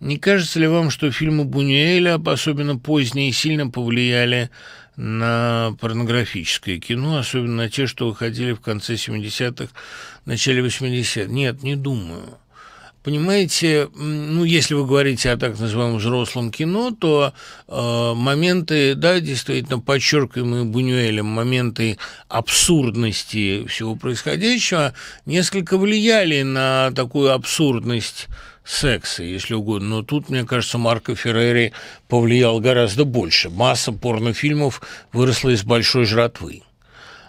Не кажется ли вам, что фильмы Бунюэля, особенно поздние, сильно повлияли на порнографическое кино, особенно на те, что выходили в конце 70-х, начале 80-х? Нет, не думаю. Понимаете, ну, если вы говорите о так называемом взрослом кино, то э, моменты, да, действительно, подчеркиваемые Бунюэлем, моменты абсурдности всего происходящего, несколько влияли на такую абсурдность секса, если угодно. Но тут, мне кажется, Марко Феррери повлиял гораздо больше. Масса порнофильмов выросла из большой жратвы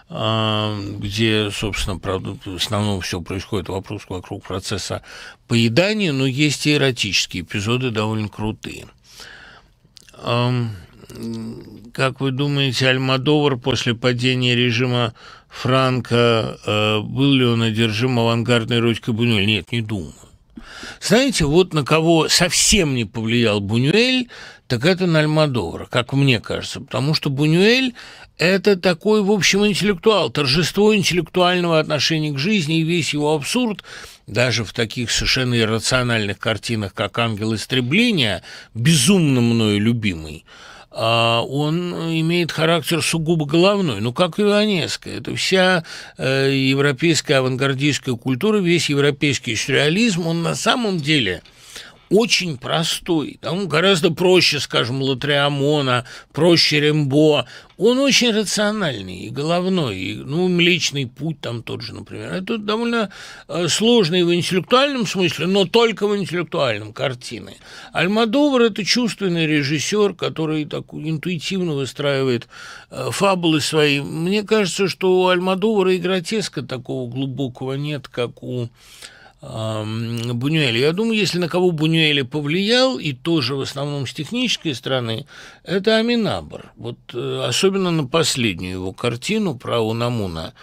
а, где, собственно, правда, в основном все происходит вопрос вокруг процесса поедания, но есть и эротические эпизоды довольно крутые. Как вы думаете, Альмадовар после падения режима Франка, э, был ли он одержим авангардной ручкой Бунюэль? Нет, не думаю. Знаете, вот на кого совсем не повлиял Бунюэль, так это на Альмадовра, как мне кажется, потому что Бунюэль – это такой, в общем, интеллектуал, торжество интеллектуального отношения к жизни и весь его абсурд даже в таких совершенно иррациональных картинах, как «Ангел истребления», безумно мною любимый – а он э, имеет характер сугубо головной, ну, как и иванеская. Это вся э, европейская авангардистская культура, весь европейский сюрреализм, он на самом деле очень простой. Там гораздо проще, скажем, Латриамона, проще Рембо. Он очень рациональный и головной. И, ну, «Млечный путь» там тот же, например. Это довольно э, сложный в интеллектуальном смысле, но только в интеллектуальном картины. Альмадовар – это чувственный режиссер, который так интуитивно выстраивает э, фабулы свои. Мне кажется, что у Альмадовара и гротеска такого глубокого нет, как у Бунюэля. Я думаю, если на кого Бунюэля повлиял, и тоже в основном с технической стороны, это Аминабр. Вот э, особенно на последнюю его картину про Унамуна.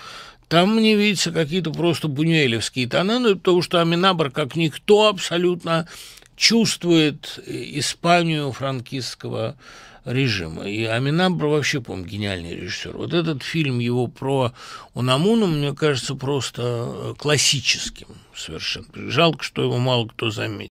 Там мне видятся какие-то просто бунюэлевские тона, но это потому что Аминабр, как никто абсолютно, чувствует Испанию франкистского режима. И Аминамбра вообще, по-моему, гениальный режиссер. Вот этот фильм его про Унамуну, мне кажется, просто э, классическим совершенно. Жалко, что его мало кто заметил.